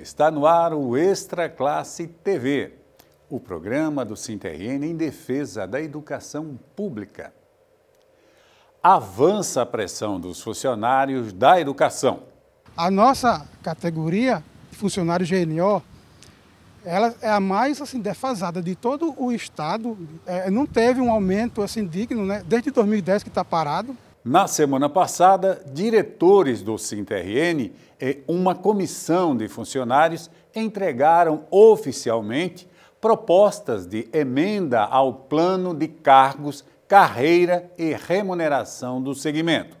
Está no ar o Extra Classe TV, o programa do Sinterrene em defesa da educação pública. Avança a pressão dos funcionários da educação. A nossa categoria, funcionários GNO, ela é a mais assim defasada de todo o estado. É, não teve um aumento assim digno, né? Desde 2010 que está parado. Na semana passada, diretores do Sintrn e uma comissão de funcionários entregaram oficialmente propostas de emenda ao plano de cargos, carreira e remuneração do segmento.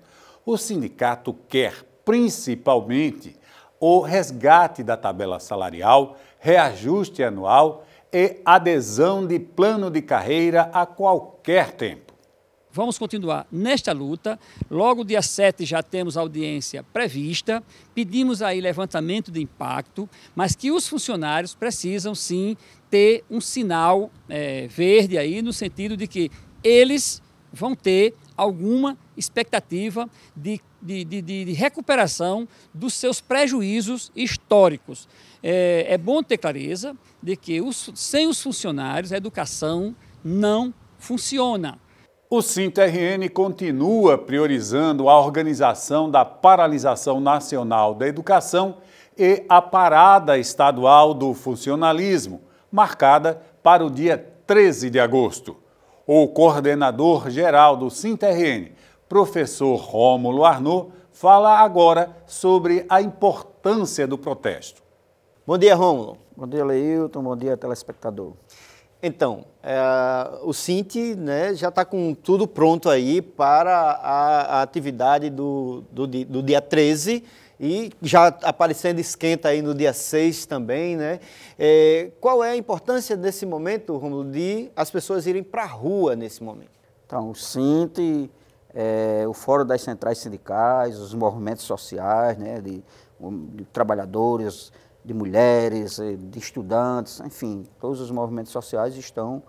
O sindicato quer principalmente o resgate da tabela salarial, reajuste anual e adesão de plano de carreira a qualquer tempo vamos continuar nesta luta. Logo dia 7 já temos audiência prevista. Pedimos aí levantamento de impacto, mas que os funcionários precisam sim ter um sinal é, verde aí, no sentido de que eles vão ter alguma expectativa de, de, de, de recuperação dos seus prejuízos históricos. É, é bom ter clareza de que os, sem os funcionários a educação não funciona. O CINTRN continua priorizando a organização da paralisação nacional da educação e a parada estadual do funcionalismo, marcada para o dia 13 de agosto. O coordenador geral do CINTRN, professor Rômulo Arnaud, fala agora sobre a importância do protesto. Bom dia, Rômulo. Bom dia, Leilton. Bom dia, telespectador. Então, é, o Cinti né, já está com tudo pronto aí para a, a atividade do, do, do, dia 13 e já aparecendo esquenta aí no dia 6 também, né? É, qual é a importância desse momento, Romulo, de as pessoas irem para a rua nesse momento? Então, o Cinti, é, o Fórum das Centrais Sindicais, os movimentos sociais, né, de, de trabalhadores, de mulheres, eh, de estudantes, enfim, todos os movimentos sociais estão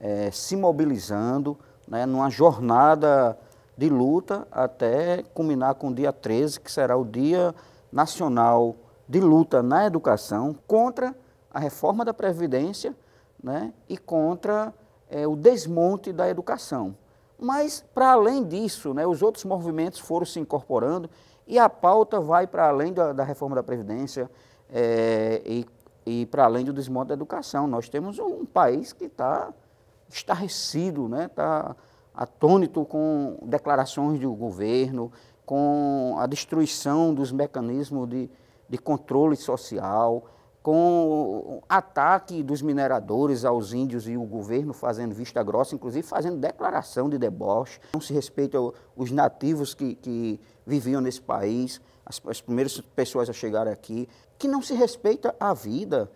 é, se mobilizando né, numa jornada de luta até culminar com o dia 13, que será o Dia Nacional de Luta na Educação contra a reforma da Previdência né, e contra é, o desmonte da educação. Mas, para além disso, né, os outros movimentos foram se incorporando e a pauta vai para além da, da reforma da Previdência é, e, e para além do desmonte da educação. Nós temos um país que está estarrecido, está né? Tá atônito com declarações do governo, com a destruição dos mecanismos de, de controle social, com ataque dos mineradores aos índios e o governo fazendo vista grossa, inclusive fazendo declaração de deboche. Não se respeita os nativos que, que viviam nesse país as, as primeiras pessoas a chegar aqui, que não se respeita a vida.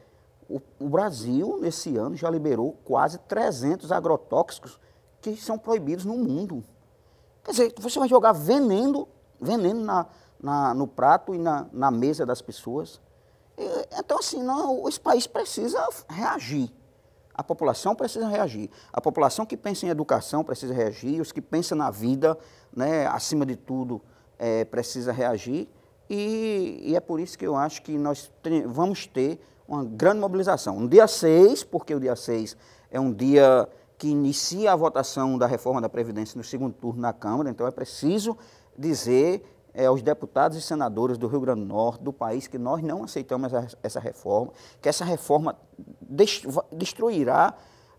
O, o Brasil, nesse ano, já liberou quase 300 agrotóxicos que são proibidos no mundo. Quer dizer, você vai jogar veneno, veneno na, na, no prato e na, na mesa das pessoas. Então, assim, não, esse país precisa reagir. A população precisa reagir. A população que pensa em educação precisa reagir, os que pensam na vida, né, acima de tudo, é, precisa reagir. E, e é por isso que eu acho que nós vamos ter uma grande mobilização. No dia 6, porque o dia 6 é um dia que inicia a votação da reforma da Previdência no segundo turno na Câmara, então é preciso dizer é, aos deputados e senadores do Rio Grande do Norte, do país, que nós não aceitamos essa, essa reforma, que essa reforma destruirá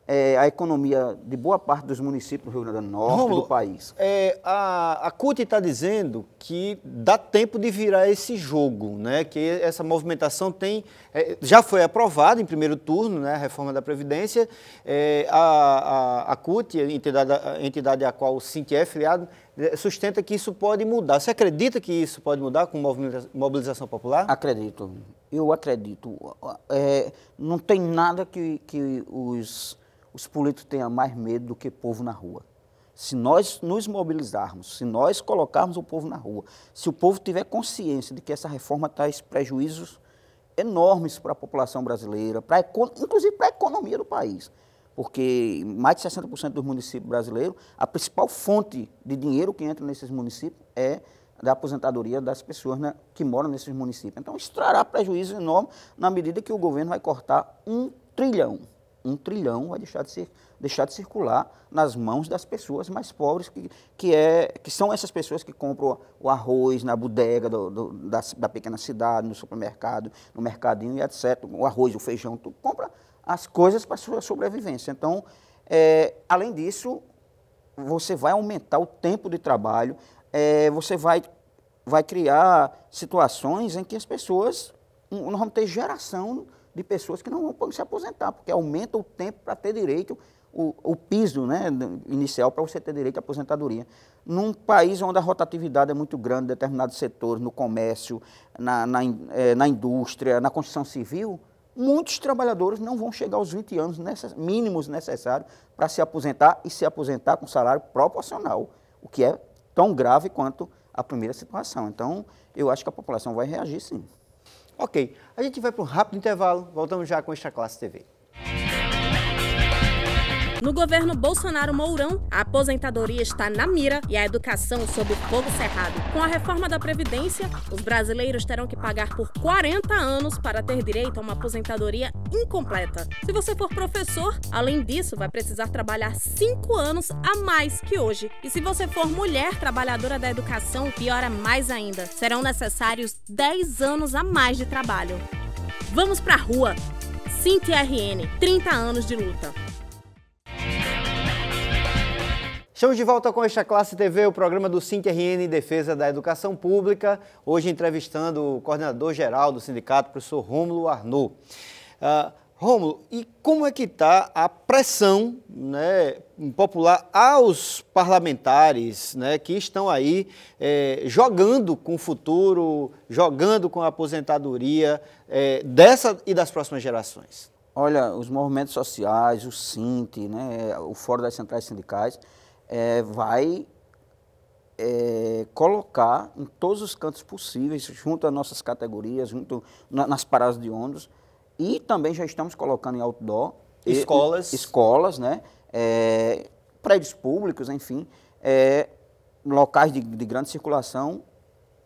é, a economia de boa parte dos municípios do Rio Grande do Norte, Romulo, do país. É, a, a CUT está dizendo que dá tempo de virar esse jogo, né? que essa movimentação tem, é, já foi aprovada em primeiro turno, né? a reforma da Previdência. É, a, a, a CUT, a entidade, a entidade a qual o Cinti é filiado, é, sustenta que isso pode mudar. Você acredita que isso pode mudar com mobilização popular? Acredito. Eu acredito. É, não tem nada que, que os os políticos tenham mais medo do que povo na rua. Se nós nos mobilizarmos, se nós colocarmos o povo na rua, se o povo tiver consciência de que essa reforma traz prejuízos enormes para a população brasileira, pra, inclusive para a economia do país, porque mais de 60% dos municípios brasileiros, a principal fonte de dinheiro que entra nesses municípios é da aposentadoria das pessoas né, que moram nesses municípios. Então, isso trará prejuízo enorme na medida que o governo vai cortar um trilhão um trilhão vai deixar de, ser, deixar de circular nas mãos das pessoas mais pobres, que, que, é, que são essas pessoas que compram o arroz na bodega do, do, da, da, pequena cidade, no supermercado, no mercadinho e etc. O arroz, o feijão, tudo, compra as coisas para sua sobrevivência. Então, é, além disso, você vai aumentar o tempo de trabalho, é, você vai, vai criar situações em que as pessoas, nós vamos ter geração de pessoas que não vão se aposentar, porque aumenta o tempo para ter direito, o, o piso né, inicial para você ter direito à aposentadoria. Num país onde a rotatividade é muito grande em determinados setores, no comércio, na, na, é, na indústria, na construção civil, muitos trabalhadores não vão chegar aos 20 anos necess... mínimos necessários para se aposentar e se aposentar com salário proporcional, o que é tão grave quanto a primeira situação. Então, eu acho que a população vai reagir sim. Ok, a gente vai para um rápido intervalo, voltamos já com Extra classe TV. No governo Bolsonaro Mourão, a aposentadoria está na mira e a educação sob fogo cerrado. Com a reforma da Previdência, os brasileiros terão que pagar por 40 anos para ter direito a uma aposentadoria incompleta. Se você for professor, além disso, vai precisar trabalhar 5 anos a mais que hoje. E se você for mulher trabalhadora da educação, piora mais ainda. Serão necessários 10 anos a mais de trabalho. Vamos pra rua! Cintia RN, 30 anos de luta. Estamos de volta com esta Classe TV, o programa do RN em defesa da educação pública, hoje entrevistando o coordenador-geral do sindicato, professor Rômulo Arnou. Uh, ah, Rômulo, e como é que está a pressão né, popular aos parlamentares né, que estão aí eh, jogando com o futuro, jogando com a aposentadoria eh, dessa e das próximas gerações? Olha, os movimentos sociais, o Cint né, o Fórum das Centrais Sindicais, é, vai é, colocar em todos os cantos possíveis, junto às nossas categorias, junto na, nas paradas de ônibus, e também já estamos colocando em outdoor. Escolas. E, escolas, né? É, prédios públicos, enfim, é, locais de, de, grande circulação,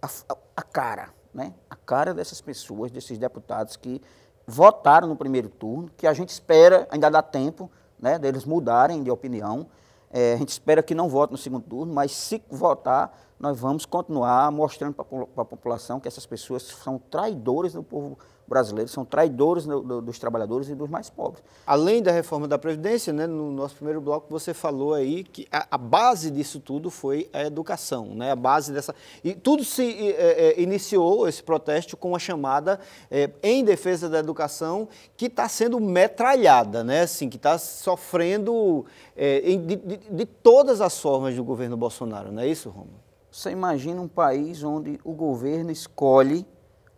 a, a, a cara, né? A cara dessas pessoas, desses deputados que votaram no primeiro turno, que a gente espera, ainda dá tempo, né, deles mudarem de opinião, é, a gente espera que não vote no segundo turno, mas se votar, nós vamos continuar mostrando para a população que essas pessoas são traidores do povo brasileiro, são traidores do, do, dos trabalhadores e dos mais pobres. Além da reforma da Previdência, né, no nosso primeiro bloco você falou aí que a, a base disso tudo foi a educação, né, a base dessa... E tudo se é, é, iniciou, esse protesto, com a chamada é, em defesa da educação, que está sendo metralhada, né, assim, que está sofrendo é, de, de, de todas as formas do governo Bolsonaro, não é isso, Romulo? Você imagina um país onde o governo escolhe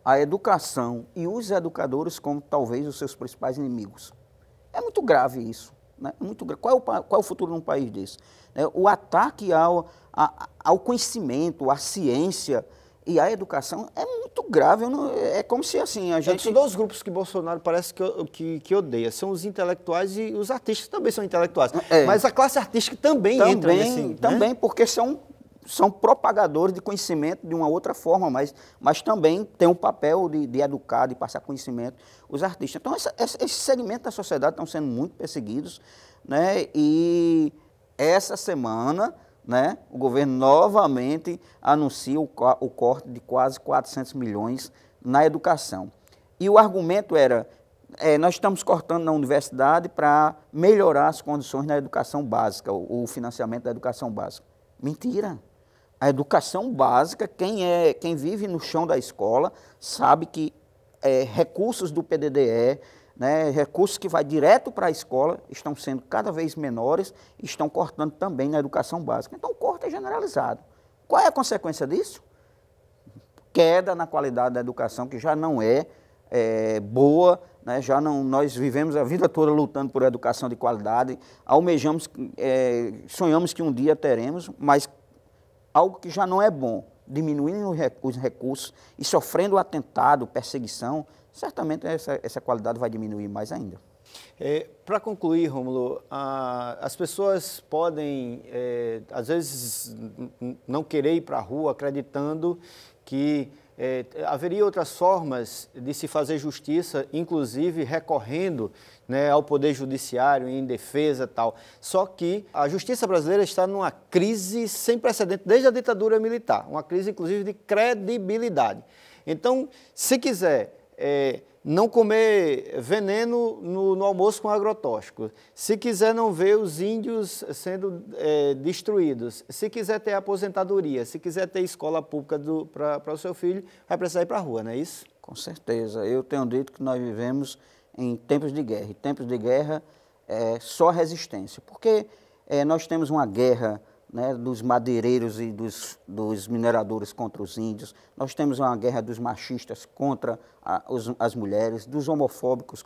a educação e os educadores como talvez os seus principais inimigos. É muito grave isso. Né? É muito grave. Qual, é o, qual é o futuro de um país desse? Né? O ataque ao, a, ao conhecimento, à ciência e à educação é muito grave. Não, é como se assim a é gente. São dois grupos que Bolsonaro parece que, que, que, odeia. São os intelectuais e os artistas também são intelectuais. É. Mas a classe artística também, também entra nesse. Né? Também, né? porque são são propagadores de conhecimento de uma outra forma, mas, mas também tem um papel de, de educar, de passar conhecimento os artistas. Então, essa, essa, esse segmento da sociedade estão sendo muito perseguidos, né? E essa semana, né, o governo novamente anuncia o, o corte de quase 400 milhões na educação. E o argumento era, é, nós estamos cortando na universidade para melhorar as condições na educação básica, o, o financiamento da educação básica. Mentira! a educação básica, quem, é, quem vive no chão da escola sabe que é, recursos do PDDE, né, recursos que vai direto para a escola, estão sendo cada vez menores e estão cortando também na educação básica. Então, o corte é generalizado. Qual é a consequência disso? Queda na qualidade da educação, que já não é, é boa, né, já não, nós vivemos a vida toda lutando por educação de qualidade, almejamos, é, sonhamos que um dia teremos, mas algo que já não é bom, diminuindo os recursos e sofrendo atentado, perseguição, certamente essa, essa qualidade vai diminuir mais ainda. É, Para concluir, Romulo, a, as pessoas podem, é, às vezes, não querer ir para a rua acreditando que é, haveria outras formas de se fazer justiça, inclusive recorrendo né, ao Poder Judiciário em defesa tal. Só que a justiça brasileira está numa crise sem precedente desde a ditadura militar, uma crise inclusive de credibilidade. Então, se quiser é, não comer veneno no, no almoço com agrotóxico. Se quiser não ver os índios sendo é, destruídos. Se quiser ter aposentadoria. Se quiser ter escola pública para o seu filho, vai precisar ir para a rua, não é isso? Com certeza. Eu tenho dito que nós vivemos em tempos de guerra. E tempos de guerra é só resistência. Porque é, nós temos uma guerra né, dos madeireiros e dos, dos, mineradores contra os índios, nós temos uma guerra dos machistas contra a, os, as mulheres, dos homofóbicos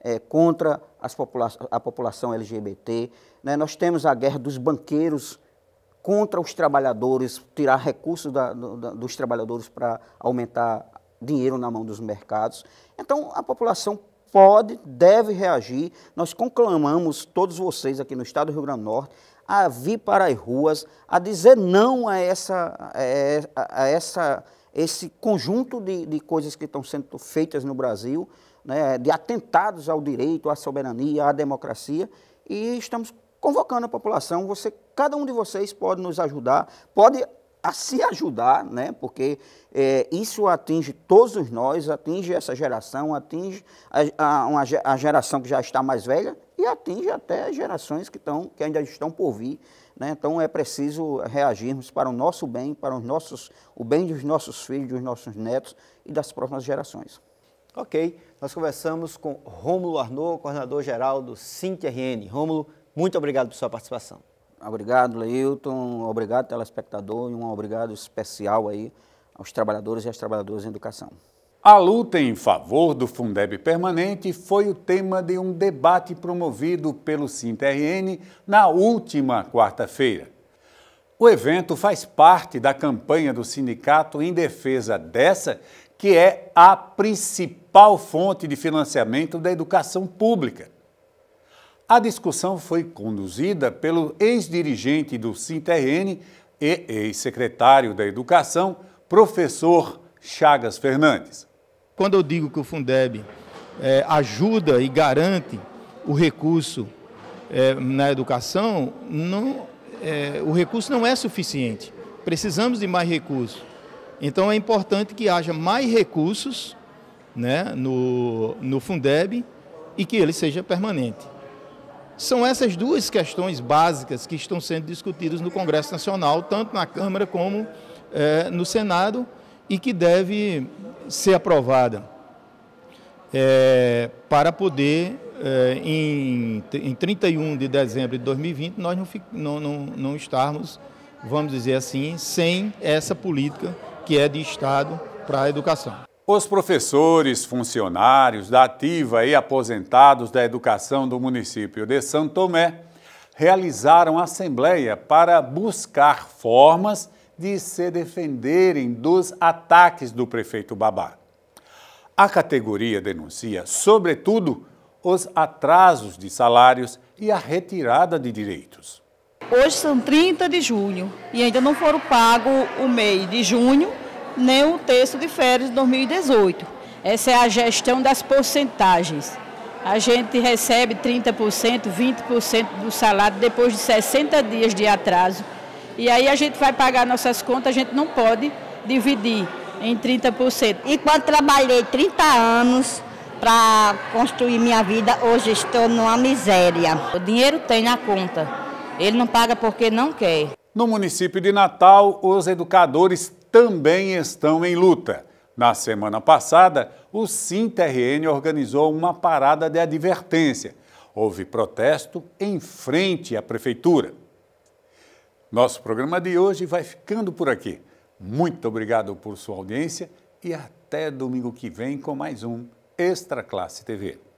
é, contra popula a população LGBT, né, nós temos a guerra dos banqueiros contra os trabalhadores, tirar recursos da, da, dos trabalhadores para aumentar dinheiro na mão dos mercados. Então, a população pode, deve reagir. Nós conclamamos todos vocês aqui no estado do Rio Grande do Norte a vir para as ruas, a dizer não a, essa, a, essa, esse conjunto de, de coisas que estão sendo feitas no Brasil, né, de atentados ao direito, à soberania, à democracia, e estamos convocando a população. Você, cada um de vocês pode nos ajudar, pode a se ajudar, né? porque é, isso atinge todos nós, atinge essa geração, atinge a, a, uma, a geração que já está mais velha, e atinge até gerações que, estão, que ainda estão por vir. Né? Então é preciso reagirmos para o nosso bem, para os nossos, o bem dos nossos filhos, dos nossos netos e das próximas gerações. Ok, nós conversamos com Rômulo Arnaud, coordenador-geral do sinc Rômulo, muito obrigado por sua participação. Obrigado, Leilton. Obrigado, telespectador. E um obrigado especial aí aos trabalhadores e às trabalhadoras em educação. A luta em favor do Fundeb permanente foi o tema de um debate promovido pelo CINTRN na última quarta-feira. O evento faz parte da campanha do sindicato em defesa dessa, que é a principal fonte de financiamento da educação pública. A discussão foi conduzida pelo ex-dirigente do CINTRN e ex-secretário da Educação, professor Chagas Fernandes. Quando eu digo que o Fundeb é, ajuda e garante o recurso é, na educação, não, é, o recurso não é suficiente. Precisamos de mais recursos. Então é importante que haja mais recursos né, no, no Fundeb e que ele seja permanente. São essas duas questões básicas que estão sendo discutidas no Congresso Nacional, tanto na Câmara como é, no Senado, e que deve ser aprovada é, para poder, é, em, em 31 de dezembro de 2020, nós não, não, não estarmos, vamos dizer assim, sem essa política que é de Estado para a educação. Os professores, funcionários da ativa e aposentados da educação do município de São Tomé realizaram assembleia para buscar formas de se defenderem dos ataques do prefeito Babá. A categoria denuncia, sobretudo, os atrasos de salários e a retirada de direitos. Hoje são 30 de junho e ainda não foram pagos o mês de junho nem o terço de férias de 2018. Essa é a gestão das porcentagens. A gente recebe 30%, 20% do salário depois de 60 dias de atraso. E aí a gente vai pagar nossas contas, a gente não pode dividir em 30%. Enquanto trabalhei 30 anos para construir minha vida, hoje estou numa miséria. O dinheiro tem na conta, ele não paga porque não quer. No município de Natal, os educadores também estão em luta. Na semana passada, o SINTRN organizou uma parada de advertência. Houve protesto em frente à prefeitura. Nosso programa de hoje vai ficando por aqui. Muito obrigado por sua audiência e até domingo que vem com mais um Extra Classe TV.